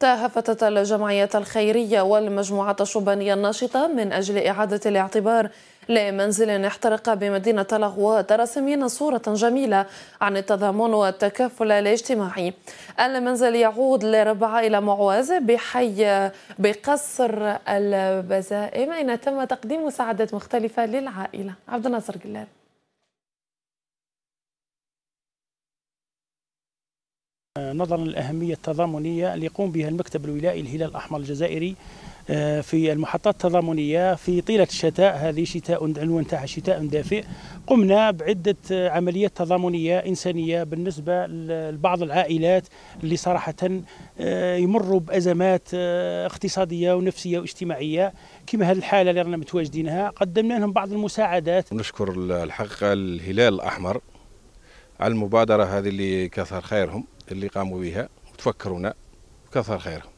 تهافتت الجمعية الخيرية والمجموعات الشبانية الناشطة من أجل إعادة الاعتبار لمنزل احترق بمدينة لغوات راسمين صورة جميلة عن التضامن والتكافل الاجتماعي المنزل يعود لربعة إلى معواز بحي بقصر البزائم أين تم تقديم مساعدات مختلفة للعائلة عبد الناصر جلال نظرا للأهمية التضامنية اللي يقوم بها المكتب الولائي الهلال الأحمر الجزائري آه، في المحطات التضامنية في طيلة الشتاء هذه شتاء عنوان تاعها شتاء دافئ قمنا بعدة عمليات تضامنية إنسانية بالنسبة لبعض العائلات اللي صراحة آه، يمروا بأزمات آه، اقتصادية ونفسية واجتماعية كما هذه الحالة اللي رانا متواجدينها قدمنا لهم بعض المساعدات نشكر الحق الهلال الأحمر على المبادرة هذه اللي كثر خيرهم اللي قاموا بها وتفكرونا كثر خيرهم